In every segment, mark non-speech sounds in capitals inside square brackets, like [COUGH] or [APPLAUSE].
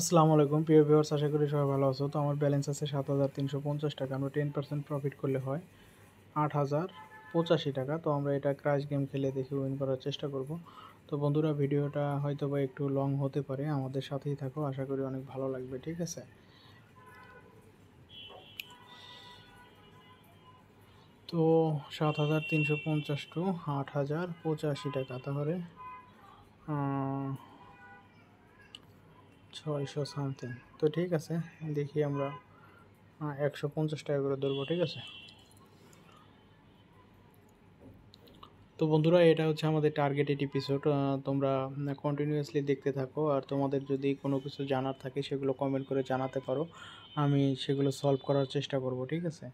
আসসালামু আলাইকুম প্রিয় ভিউয়ার্স আশা করি সবাই ভালো আছো তো আমার ব্যালেন্স আছে সাত হাজার তিনশো পঞ্চাশ টাকা আমরা টেন পার্সেন্ট প্রফিট করলে হয় আট হাজার পঁচাশি টাকা তো আমরা এটা ক্রাশ গেম খেলে দেখে উইন করার চেষ্টা করব তো বন্ধুরা ভিডিওটা হয়তো বা একটু লং হতে পারে আমাদের সাথেই থাকো আশা করি অনেক ভালো লাগবে ঠিক আছে তো সাত হাজার তিনশো পঞ্চাশ টু আট হাজার পঁচাশি টাকা তাহলে ছয়শো সামথিং তো ঠিক আছে দেখি আমরা একশো পঞ্চাশ টাকা করে ধরবো ঠিক আছে তো বন্ধুরা এটা হচ্ছে আমাদের টার্গেটেড এপিসোড তোমরা কন্টিনিউয়াসলি দেখতে থাকো আর তোমাদের যদি কোনো কিছু জানার থাকে সেগুলো কমেন্ট করে জানাতে পারো আমি সেগুলো সলভ করার চেষ্টা করব ঠিক আছে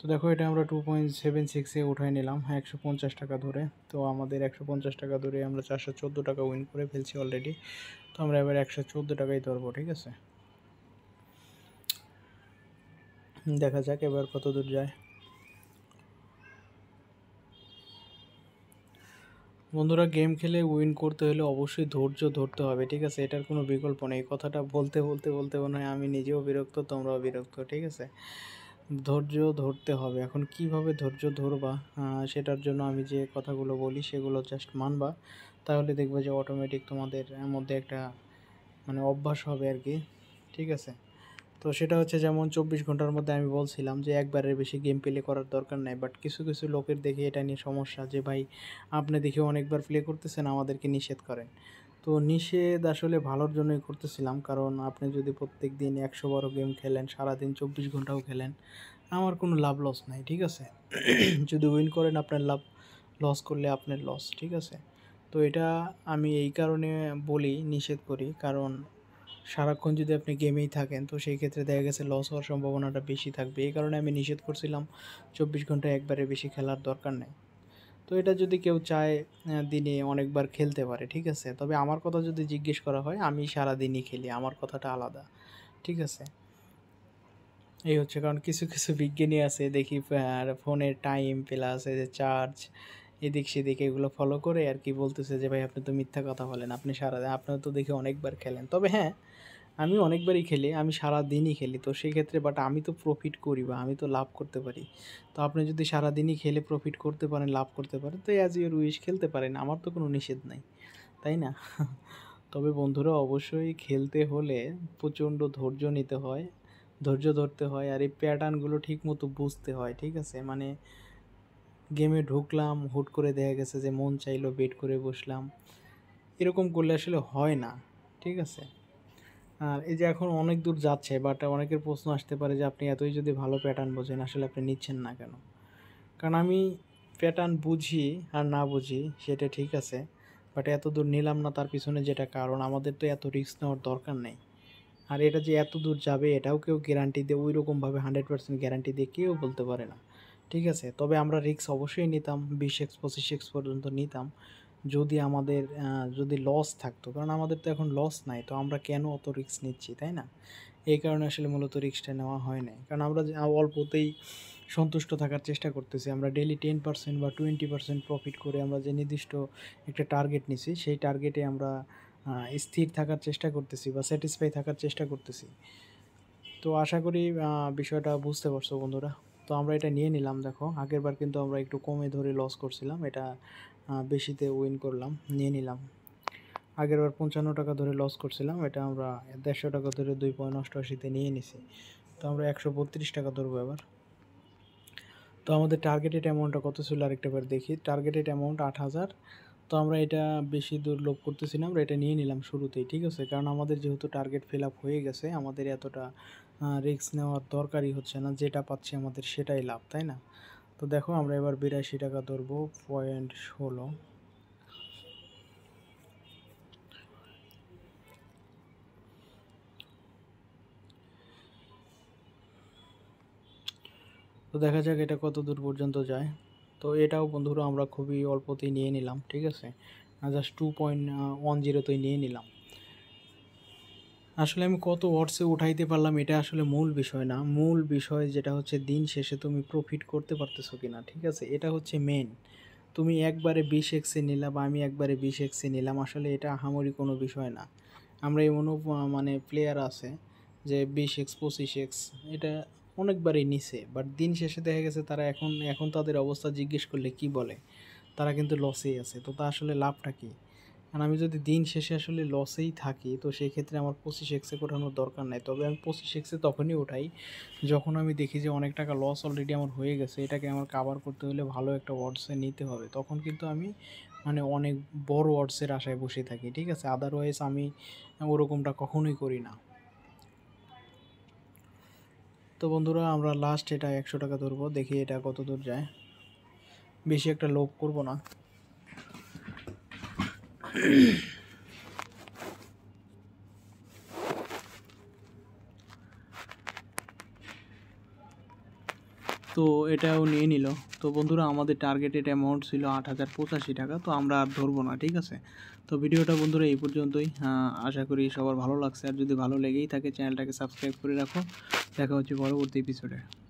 তো দেখো এটা আমরা টু পয়েন্ট সেভেন সিক্সে উঠাই নিলাম হ্যাঁ, একশো পঞ্চাশ টাকা ধরে তো আমাদের একশো পঞ্চাশ টাকা ধরে আমরা চারশো চোদ্দো টাকা উইন করে ফেলছি অলরেডি তো আমরা এবার একশো চোদ্দো টাকাই ধরবো ঠিক আছে দেখা যাক এবার কত দূর যায় বন্ধুরা গেম খেলে উইন করতে হলে অবশ্যই ধৈর্য ধরতে হবে ঠিক আছে এটার কোনো বিকল্প নেই কথাটা বলতে বলতে বলতে মনে হয় আমি নিজেও বিরক্ত তোমরাও বিরক্ত ঠিক আছে ধৈর্য ধরতে হবে এখন কিভাবে ধৈর্য ধরবা সেটার জন্য আমি যে কথাগুলো বলি সেগুলো জাস্ট মানবা তাহলে দেখবে যে অটোমেটিক তোমাদের মধ্যে একটা মানে অভ্যাস হবে আর কি ঠিক আছে তো সেটা হচ্ছে যেমন চব্বিশ ঘন্টার মধ্যে আমি বলছিলাম যে একবারের বেশি গেম প্লে করার দরকার নাই বাট কিছু কিছু লোকের দেখে এটা নিয়ে সমস্যা যে ভাই আপনি দেখে অনেকবার প্লে করতেছেন আমাদেরকে নিষেধ করেন তো নিষেধ আসলে ভালোর জন্যই করতেছিলাম কারণ আপনি যদি প্রত্যেক দিন একশো বারো গেম খেলেন সারাদিন চব্বিশ ঘন্টাও খেলেন আমার কোনো লাভ লস নাই ঠিক আছে [CLEARS THROAT] যদি উইন করেন আপনার লাভ লস করলে আপনার লস ঠিক আছে তো এটা আমি এই কারণে বলি নিষেধ করি কারণ সারাক্ষণ যদি আপনি গেমেই থাকেন তো সেই ক্ষেত্রে দেখা গেছে লস হওয়ার সম্ভাবনাটা বেশি থাকবে এই কারণে আমি নিষেধ করছিলাম চব্বিশ ঘন্টা একবারে বেশি খেলার দরকার নেই তো এটা যদি কেউ চায় দিনে অনেকবার খেলতে পারে ঠিক আছে তবে আমার কথা যদি জিজ্ঞেস করা হয় আমি সারা দিনই খেলি আমার কথাটা আলাদা ঠিক আছে এই হচ্ছে কারণ কিছু কিছু বিজ্ঞানী আছে দেখি ফোনের টাইম প্লাস এই যে চার্জ এদিক সেদিক এগুলো ফলো করে আর কি বলতেছে যে ভাই আপনি তো মিথ্যা কথা বলেন আপনি সারা আপনারা তো দেখে অনেকবার খেলেন তবে হ্যাঁ আমি অনেকবারই খেলি আমি সারা দিনই খেলি তো সেক্ষেত্রে বাট আমি তো প্রফিট করি বা আমি তো লাভ করতে পারি তো আপনি যদি সারা দিনই খেলে প্রফিট করতে পারেন লাভ করতে পারেন তো অ্যাজ ইউর উইশ খেলতে পারেন আমার তো কোনো নিষেধ নাই তাই না তবে বন্ধুরা অবশ্যই খেলতে হলে প্রচণ্ড ধৈর্য নিতে হয় ধৈর্য ধরতে হয় আর এই প্যাটার্নগুলো ঠিক মতো বুঝতে হয় ঠিক আছে মানে গেমে ঢুকলাম হুট করে দেখা গেছে যে মন চাইলো বেট করে বসলাম এরকম করলে আসলে হয় না ঠিক আছে আর এই যে এখন অনেক দূর যাচ্ছে বাট অনেকের প্রশ্ন আসতে পারে যে আপনি এতই যদি ভালো প্যাটার্ন বোঝেন আসলে আপনি নিচ্ছেন না কেন কারণ আমি প্যাটার্ন বুঝি আর না বুঝি সেটা ঠিক আছে বাট এত দূর নিলাম না তার পিছনে যেটা কারণ আমাদের তো এত রিস্ক নেওয়ার দরকার নেই আর এটা যে এত দূর যাবে এটাও কেউ গ্যারান্টি দিয়ে ওই রকমভাবে হান্ড্রেড পার্সেন্ট গ্যারান্টি দিয়ে কেউ বলতে পারে না ঠিক আছে তবে আমরা রিক্স অবশ্যই নিতাম বিশ এক্স পঁচিশ এক্স পর্যন্ত নিতাম যদি আমাদের যদি লস থাকতো কারণ আমাদের তো এখন লস নাই তো আমরা কেন অত রিক্স নিচ্ছি তাই না এই কারণে আসলে মূলত রিক্সটা নেওয়া হয় নাই কারণ আমরা অল্পতেই সন্তুষ্ট থাকার চেষ্টা করতেছি আমরা ডেলি টেন পার্সেন্ট বা টোয়েন্টি পার্সেন্ট প্রফিট করে আমরা যে নির্দিষ্ট একটা টার্গেট নিছি সেই টার্গেটে আমরা স্থির থাকার চেষ্টা করতেছি বা স্যাটিসফাই থাকার চেষ্টা করতেছি তো আশা করি বিষয়টা বুঝতে পারছো বন্ধুরা তো আমরা এটা নিয়ে নিলাম দেখো আগেরবার কিন্তু আমরা একটু কমে ধরে লস করছিলাম এটা বেশিতে উইন করলাম নিয়ে নিলাম আগেরবার পঞ্চান্ন টাকা ধরে লস করছিলাম এটা আমরা দেড়শো টাকা ধরে দুই পয়েন্ট অষ্টআশিতে নিয়ে নিছি তো আমরা একশো বত্রিশ টাকা ধরবো এবার তো আমাদের টার্গেটেড অ্যামাউন্টটা কত ছিল আরেকটাবার দেখি টার্গেটেড অ্যামাউন্ট আট হাজার তো আমরা এটা বেশি দূর লোভ করতেছি না আমরা এটা নিয়ে নিলাম শুরুতেই ঠিক আছে কারণ আমাদের যেহেতু টার্গেট ফিল আপ হয়ে গেছে আমাদের এতটা রিস্ক নেওয়ার দরকারই হচ্ছে না যেটা পাচ্ছি আমাদের সেটাই লাভ তাই না তো দেখো আমরা এবার বিরাশি টাকা ধরবো পয়েন্ট ষোলো তো দেখা যাক এটা কত দূর পর্যন্ত যায় তো এটাও বন্ধুরা আমরা খুবই অল্পতেই নিয়ে নিলাম ঠিক আছে জাস্ট টু পয়েন্ট ওয়ান জিরোতেই নিয়ে নিলাম আসলে আমি কত ওয়ার্ডসে উঠাইতে পারলাম এটা আসলে মূল বিষয় না মূল বিষয় যেটা হচ্ছে দিন শেষে তুমি প্রফিট করতে পারতেছো কি না ঠিক আছে এটা হচ্ছে মেন তুমি একবারে বিশ এক্সে নিলাম আমি একবারে বিশ এক্সে নিলাম আসলে এটা আহামরি কোনো বিষয় না আমরা এমনও মানে প্লেয়ার আছে যে বিশ এক্স পঁচিশ এক্স এটা অনেকবারই নিছে বাট দিন শেষে দেখা গেছে তারা এখন এখন তাদের অবস্থা জিজ্ঞেস করলে কি বলে তারা কিন্তু লসেই আছে তো তা আসলে লাভটা কী কারণ আমি যদি দিন শেষে আসলে লসেই থাকি তো সেই ক্ষেত্রে আমার পঁচিশ এক্সে ওঠানোর দরকার নাই তবে আমি পঁচিশ এক্সে তখনই ওঠাই যখন আমি দেখি যে অনেক টাকা লস অলরেডি আমার হয়ে গেছে এটাকে আমার কাভার করতে হলে ভালো একটা ওয়ার্ডসে নিতে হবে তখন কিন্তু আমি মানে অনেক বড় ওয়ার্ডসের আশায় বসে থাকি ঠিক আছে আদারওয়াইজ আমি ওরকমটা কখনোই করি না তো বন্ধুরা আমরা লাস্ট এটা একশো টাকা ধরবো দেখি এটা কত দূর যায় বেশি একটা লোভ করব না [CLEARS THROAT] তো এটাও নিয়ে নিল তো বন্ধুরা আমাদের টার্গেটেড অ্যামাউন্ট ছিল আট হাজার পঁচাশি টাকা তো আমরা আর ধরবো না ঠিক আছে তো ভিডিওটা বন্ধুরা এই পর্যন্তই আশা করি সবার ভালো লাগছে আর যদি ভালো লেগেই থাকে চ্যানেলটাকে সাবস্ক্রাইব করে রাখো দেখা হচ্ছে পরবর্তী এপিসোডে